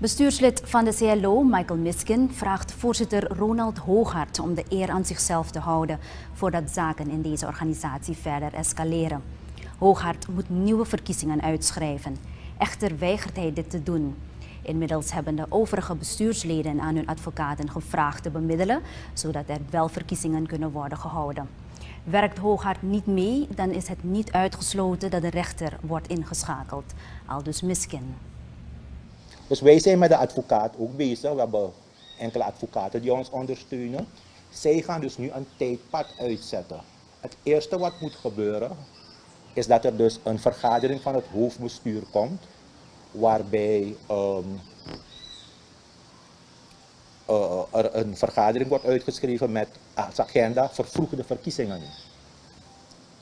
Bestuurslid van de CLO, Michael Miskin, vraagt voorzitter Ronald Hooghart om de eer aan zichzelf te houden voordat zaken in deze organisatie verder escaleren. Hooghart moet nieuwe verkiezingen uitschrijven. Echter weigert hij dit te doen. Inmiddels hebben de overige bestuursleden aan hun advocaten gevraagd te bemiddelen, zodat er wel verkiezingen kunnen worden gehouden. Werkt Hooghart niet mee, dan is het niet uitgesloten dat de rechter wordt ingeschakeld. Aldus Miskin. Dus wij zijn met de advocaat ook bezig. We hebben enkele advocaten die ons ondersteunen. Zij gaan dus nu een tijdpad uitzetten. Het eerste wat moet gebeuren is dat er dus een vergadering van het hoofdbestuur komt, waarbij ehm, eh, er een vergadering wordt uitgeschreven met eh, als agenda vervroegde verkiezingen.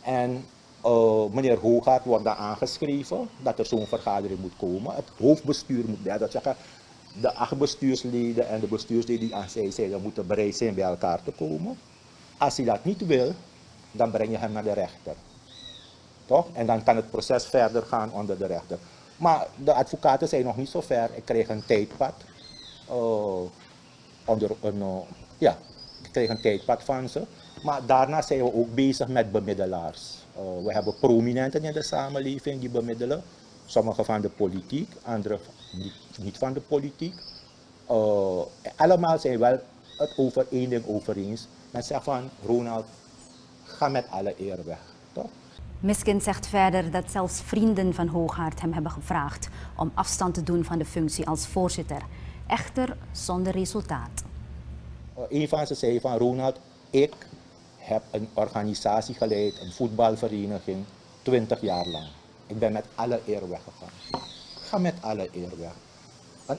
En eh, meneer Hoogaard wordt dan aangeschreven dat er zo'n vergadering moet komen. Het hoofdbestuur moet bij dat zeggen. De acht bestuursleden en de bestuursleden die aan zij zijn, moeten bereid zijn bij elkaar te komen. Als hij dat niet wil, dan breng je hem naar de rechter. Toch? En dan kan het proces verder gaan onder de rechter. Maar de advocaten zijn nog niet zo ver. Ik kreeg een tijdpad. Eh, onder eh, ja, ik kreeg een tijdpad van ze. Maar daarna zijn we ook bezig met bemiddelaars. Eh, we hebben prominenten in de samenleving die bemiddelen. Sommigen van de politiek, anderen niet van de politiek. Eh, allemaal zijn wel het over één ding over eens. Men zegt van, Ronald, ga met alle eer weg. Toch? Miskin zegt verder dat zelfs vrienden van Hooghaard hem hebben gevraagd om afstand te doen van de functie als voorzitter. Echter zonder resultaat. Uh, een van ze zei van Ronald, ik heb een organisatie geleid, een voetbalvereniging, 20 jaar lang. Ik ben met alle eer weggegaan. Ik ga met alle eer weg.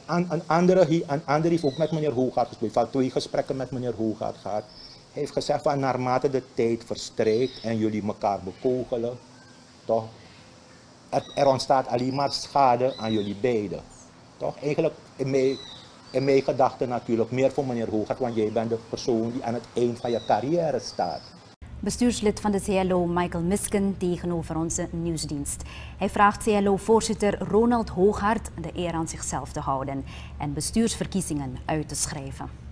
Een, een, andere, een heeft ook met meneer Hoogaard gesproken. Dus twee gesprekken met meneer Hoogaard gehad. Hij heeft gezegd van naarmate de tijd verstrijkt en jullie elkaar bekogelen, toch, er, ontstaat alleen maar schade aan jullie beiden. Toch, eigenlijk, in mijn gedachten natuurlijk meer voor meneer Hoogert, want jij bent de persoon die aan het eind van je carrière staat. Bestuurslid van de CLO Michael Misken tegenover onze nieuwsdienst. Hij vraagt CLO-voorzitter Ronald Hooghart de eer aan zichzelf te houden en bestuursverkiezingen uit te schrijven.